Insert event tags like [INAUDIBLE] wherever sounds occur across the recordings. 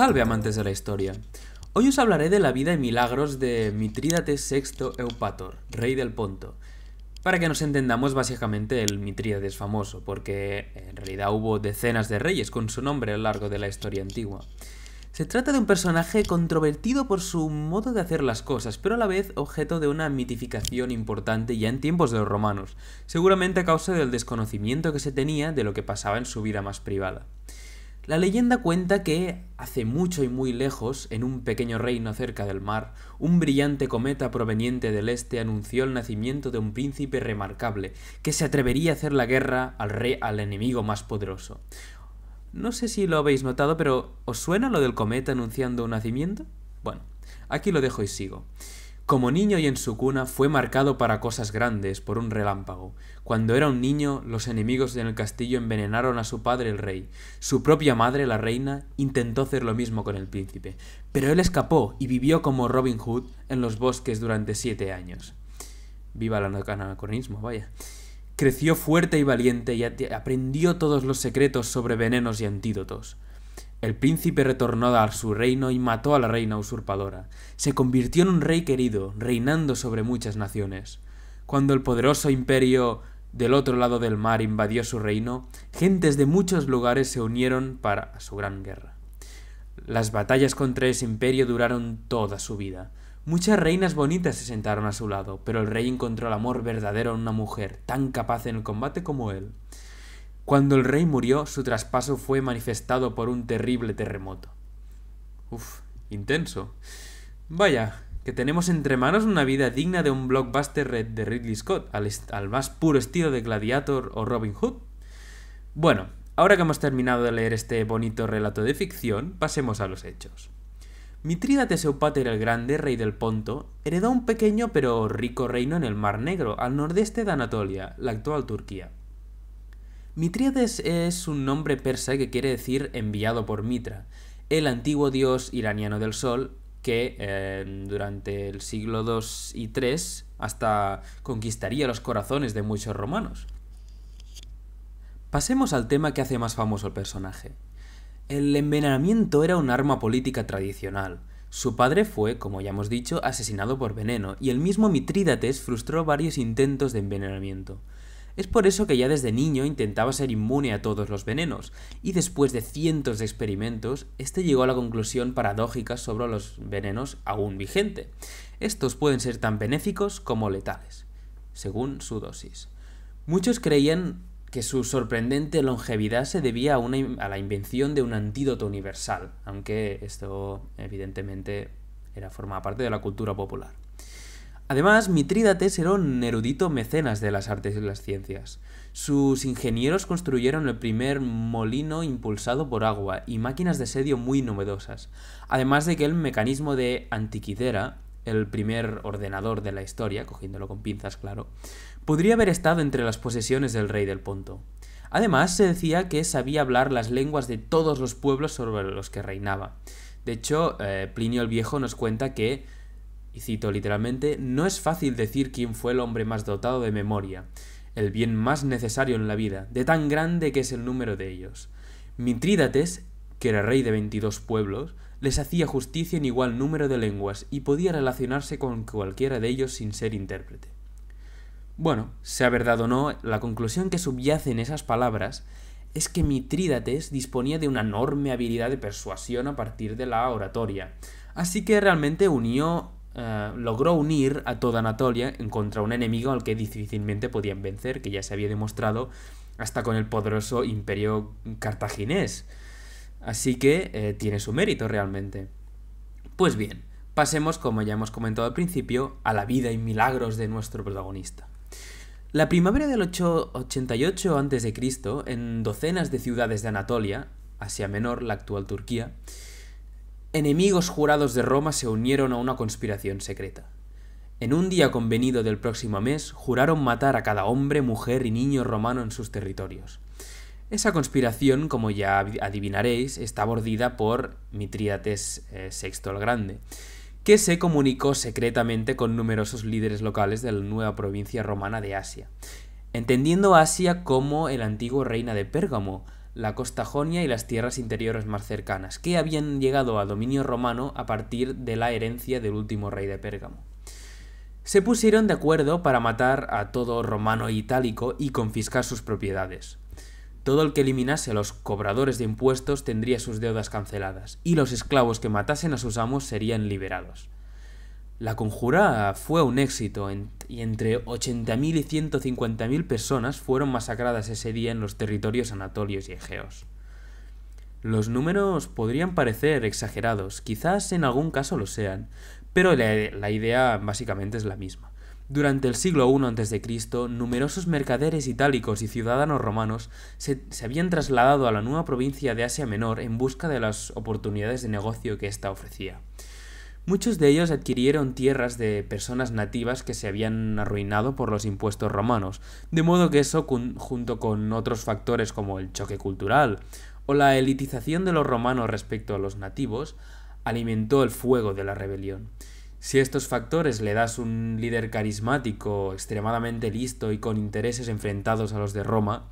Salve amantes de la historia. Hoy os hablaré de la vida y milagros de Mitrídates VI Eupator, rey del Ponto. Para que nos entendamos, básicamente el Mitrídates famoso, porque en realidad hubo decenas de reyes con su nombre a lo largo de la historia antigua. Se trata de un personaje controvertido por su modo de hacer las cosas, pero a la vez objeto de una mitificación importante ya en tiempos de los romanos, seguramente a causa del desconocimiento que se tenía de lo que pasaba en su vida más privada. La leyenda cuenta que, hace mucho y muy lejos, en un pequeño reino cerca del mar, un brillante cometa proveniente del este anunció el nacimiento de un príncipe remarcable, que se atrevería a hacer la guerra al rey al enemigo más poderoso. No sé si lo habéis notado, pero ¿os suena lo del cometa anunciando un nacimiento? Bueno, aquí lo dejo y sigo. Como niño y en su cuna fue marcado para cosas grandes por un relámpago. Cuando era un niño, los enemigos en el castillo envenenaron a su padre el rey. Su propia madre, la reina, intentó hacer lo mismo con el príncipe, pero él escapó y vivió como Robin Hood en los bosques durante siete años. Viva el anacronismo, vaya. Creció fuerte y valiente y aprendió todos los secretos sobre venenos y antídotos. El príncipe retornó a su reino y mató a la reina usurpadora. Se convirtió en un rey querido, reinando sobre muchas naciones. Cuando el poderoso imperio del otro lado del mar invadió su reino, gentes de muchos lugares se unieron para su gran guerra. Las batallas contra ese imperio duraron toda su vida. Muchas reinas bonitas se sentaron a su lado, pero el rey encontró el amor verdadero en una mujer tan capaz en el combate como él. Cuando el rey murió, su traspaso fue manifestado por un terrible terremoto. Uf, intenso. Vaya, que tenemos entre manos una vida digna de un blockbuster de Ridley Scott, al, más puro estilo de Gladiator o Robin Hood. Bueno, ahora que hemos terminado de leer este bonito relato de ficción, pasemos a los hechos. Mitrídate Seupater el Grande, rey del Ponto, heredó un pequeño pero rico reino en el Mar Negro, al nordeste de Anatolia, la actual Turquía. Mitríades es un nombre persa que quiere decir enviado por Mitra, el antiguo dios iraniano del sol que eh, durante el siglo II y III hasta conquistaría los corazones de muchos romanos. Pasemos al tema que hace más famoso el personaje. El envenenamiento era un arma política tradicional. Su padre fue, como ya hemos dicho, asesinado por veneno, y el mismo Mitrídates frustró varios intentos de envenenamiento. Es por eso que ya desde niño intentaba ser inmune a todos los venenos, y después de cientos de experimentos, este llegó a la conclusión paradójica sobre los venenos aún vigente. Estos pueden ser tan benéficos como letales, según su dosis. Muchos creían que su sorprendente longevidad se debía a, la invención de un antídoto universal, aunque esto evidentemente era forma parte de la cultura popular. Además, Mitrídates era un erudito mecenas de las artes y las ciencias. Sus ingenieros construyeron el primer molino impulsado por agua y máquinas de sedio muy novedosas, además de que el mecanismo de Antiquidera, el primer ordenador de la historia, cogiéndolo con pinzas, claro, podría haber estado entre las posesiones del rey del Ponto. Además, se decía que sabía hablar las lenguas de todos los pueblos sobre los que reinaba. De hecho, eh, Plinio el Viejo nos cuenta que y cito literalmente, no es fácil decir quién fue el hombre más dotado de memoria, el bien más necesario en la vida, de tan grande que es el número de ellos. Mitrídates, que era rey de 22 pueblos, les hacía justicia en igual número de lenguas y podía relacionarse con cualquiera de ellos sin ser intérprete. Bueno, sea verdad o no, la conclusión que subyace en esas palabras es que Mitrídates disponía de una enorme habilidad de persuasión a partir de la oratoria, así que realmente unió eh, logró unir a toda Anatolia en contra un enemigo al que difícilmente podían vencer, que ya se había demostrado hasta con el poderoso imperio cartaginés. Así que eh, tiene su mérito realmente. Pues bien, pasemos, como ya hemos comentado al principio, a la vida y milagros de nuestro protagonista. La primavera del 888 a.C., en docenas de ciudades de Anatolia, Asia Menor, la actual Turquía, enemigos jurados de Roma se unieron a una conspiración secreta. En un día convenido del próximo mes, juraron matar a cada hombre, mujer y niño romano en sus territorios. Esa conspiración, como ya adivinaréis, está bordida por Mitrídates VI eh, el Grande, que se comunicó secretamente con numerosos líderes locales de la nueva provincia romana de Asia, entendiendo Asia como el antiguo reina de Pérgamo, la costa jonia y las tierras interiores más cercanas, que habían llegado a dominio romano a partir de la herencia del último rey de Pérgamo. Se pusieron de acuerdo para matar a todo romano e itálico y confiscar sus propiedades. Todo el que eliminase a los cobradores de impuestos tendría sus deudas canceladas, y los esclavos que matasen a sus amos serían liberados. La conjura fue un éxito y entre 80.000 y 150.000 personas fueron masacradas ese día en los territorios anatolios y egeos. Los números podrían parecer exagerados, quizás en algún caso lo sean, pero la, idea básicamente es la misma. Durante el siglo I a.C., numerosos mercaderes itálicos y ciudadanos romanos se, se, habían trasladado a la nueva provincia de Asia Menor en busca de las oportunidades de negocio que ésta ofrecía. Muchos de ellos adquirieron tierras de personas nativas que se habían arruinado por los impuestos romanos, de modo que eso, junto con otros factores como el choque cultural o la elitización de los romanos respecto a los nativos, alimentó el fuego de la rebelión. Si a estos factores le das un líder carismático, extremadamente listo y con intereses enfrentados a los de Roma,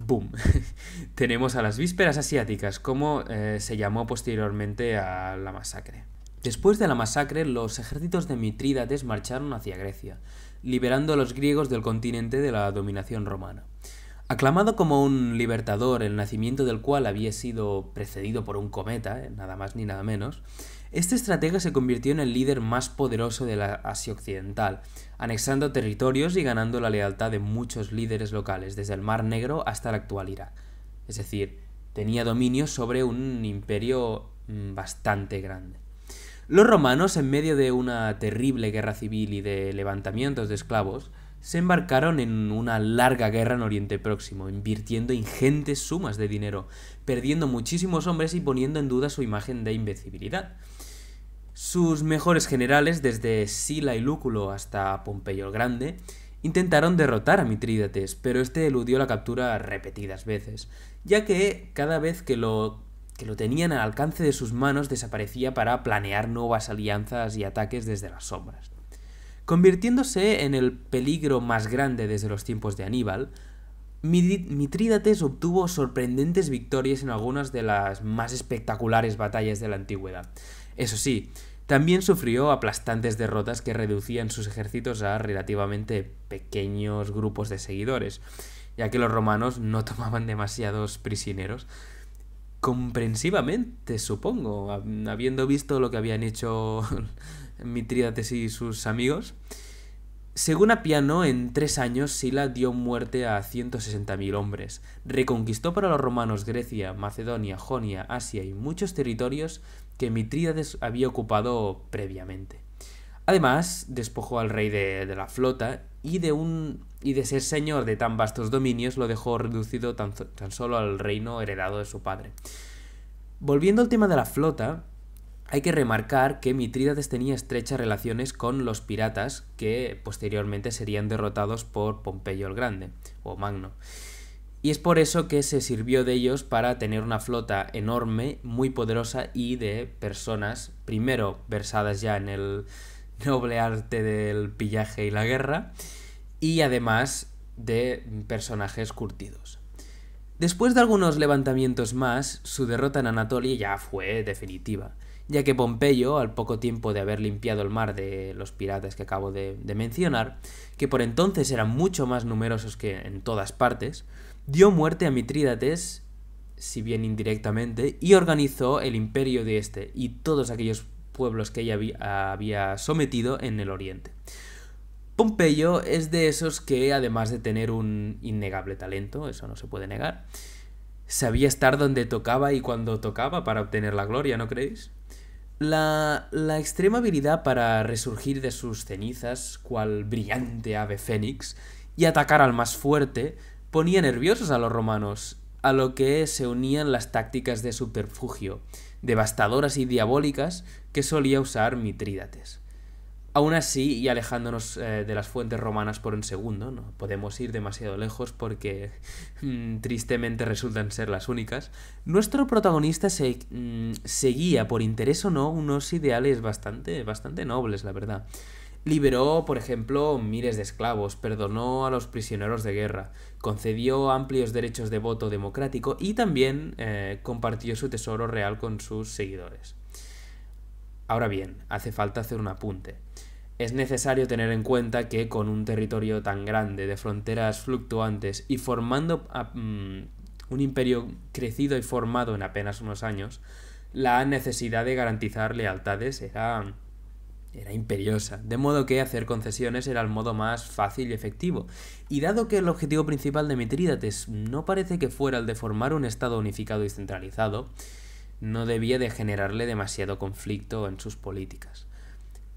¡boom! [LAUGHS] Tenemos a las vísperas asiáticas, como eh, se llamó posteriormente a la masacre. Después de la masacre, los ejércitos de Mitrídates marcharon hacia Grecia, liberando a los griegos del continente de la dominación romana. Aclamado como un libertador, el nacimiento del cual había sido precedido por un cometa, eh, nada más ni nada menos, este estratega se convirtió en el líder más poderoso de la Asia Occidental, anexando territorios y ganando la lealtad de muchos líderes locales, desde el Mar Negro hasta el actual Irak. Es decir, tenía dominio sobre un imperio mm, bastante grande. Los romanos, en medio de una terrible guerra civil y de levantamientos de esclavos, se embarcaron en una larga guerra en Oriente Próximo, invirtiendo ingentes sumas de dinero, perdiendo muchísimos hombres y poniendo en duda su imagen de invencibilidad. Sus mejores generales, desde Sila y Lúculo hasta Pompeyo el Grande, intentaron derrotar a Mitrídates, pero este eludió la captura repetidas veces, ya que cada vez que lo que lo tenían al alcance de sus manos desaparecía para planear nuevas alianzas y ataques desde las sombras. Convirtiéndose en el peligro más grande desde los tiempos de Aníbal, Mitrídates obtuvo sorprendentes victorias en algunas de las más espectaculares batallas de la antigüedad. Eso sí, también sufrió aplastantes derrotas que reducían sus ejércitos a relativamente pequeños grupos de seguidores, ya que los romanos no [LAUGHS] tomaban demasiados prisioneros, comprensivamente, supongo, habiendo visto lo que habían hecho [LAUGHS] Mitrídates y sus amigos. Según Apiano, en tres años Sila dio muerte a 160.000 hombres, reconquistó para los romanos Grecia, Macedonia, Jonia, Asia y muchos territorios que Mitrídates había ocupado previamente. Además, despojó al rey de, la flota y de, un, y de ser señor de tan vastos dominios lo dejó reducido tan, tan solo al reino heredado de su padre. Volviendo al tema de la flota, hay que remarcar que Mitrídates tenía estrechas relaciones con los piratas que posteriormente serían derrotados por Pompeyo el Grande o Magno. Y es por eso que se sirvió de ellos para tener una flota enorme, muy poderosa y de personas, primero versadas ya en el, noble arte del pillaje y la guerra, y además de personajes curtidos. Después de algunos levantamientos más, su derrota en Anatolia ya fue definitiva, ya que Pompeyo, al poco tiempo de haber limpiado el mar de los piratas que acabo de, mencionar, que por entonces eran mucho más numerosos que en todas partes, dio muerte a Mitrídates si bien indirectamente, y organizó el imperio de este y todos aquellos pueblos que ella había sometido en el oriente. Pompeyo es de esos que, además de tener un innegable talento, eso no se puede negar, sabía estar donde tocaba y cuando tocaba para obtener la gloria, ¿no creéis? La, la extrema habilidad para resurgir de sus cenizas, cual brillante ave fénix, y atacar al más fuerte, ponía nerviosos a los romanos, a lo que se unían las tácticas de superfugio devastadoras y diabólicas que solía usar Mitrídates. Aún así, y alejándonos eh, de las fuentes romanas por un segundo, no podemos ir demasiado lejos porque [LAUGHS] mm, tristemente resultan ser las únicas, nuestro protagonista mm, seguía, por interés o no, unos ideales bastante, bastante nobles, la verdad. Liberó, por ejemplo, miles de esclavos, perdonó a los prisioneros de guerra, concedió amplios derechos de voto democrático y también eh, compartió su tesoro real con sus seguidores. Ahora bien, hace falta hacer un apunte. Es necesario tener en cuenta que con un territorio tan grande, de fronteras fluctuantes y formando mm, un imperio crecido y formado en apenas unos años, la necesidad de garantizar lealtades era era imperiosa, de modo que hacer concesiones era el modo más fácil y efectivo, y dado que el objetivo principal de Mitrídates no parece que fuera el de formar un Estado unificado y centralizado, no debía de generarle demasiado conflicto en sus políticas.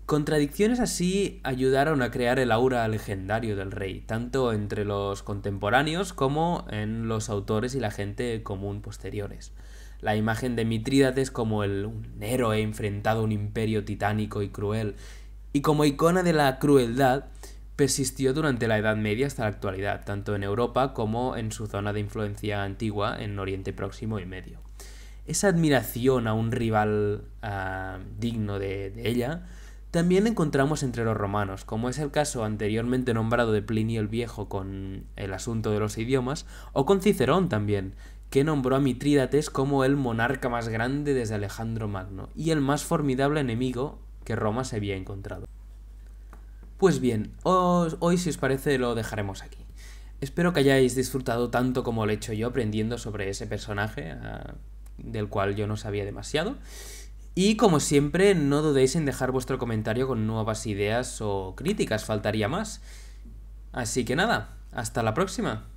Contradicciones así ayudaron a crear el aura legendario del rey, tanto entre los contemporáneos como en los autores y la gente común posteriores la imagen de Mitrídates como el un héroe enfrentado a un imperio titánico y cruel, y como icona de la crueldad, persistió durante la Edad Media hasta la actualidad, tanto en Europa como en su zona de influencia antigua en Oriente Próximo y Medio. Esa admiración a un rival ah, digno de, de ella también la encontramos entre los romanos, como es el caso anteriormente nombrado de Plinio el Viejo con el asunto de los idiomas, o con Cicerón también, que nombró a Mitrídates como el monarca más grande desde Alejandro Magno y el más formidable enemigo que Roma se había encontrado. Pues bien, hoy si os parece lo dejaremos aquí. Espero que hayáis disfrutado tanto como lo he hecho yo aprendiendo sobre ese personaje ah, del cual yo no sabía demasiado. Y como siempre, no dudéis en dejar vuestro comentario con nuevas ideas o críticas, faltaría más. Así que nada, hasta la próxima.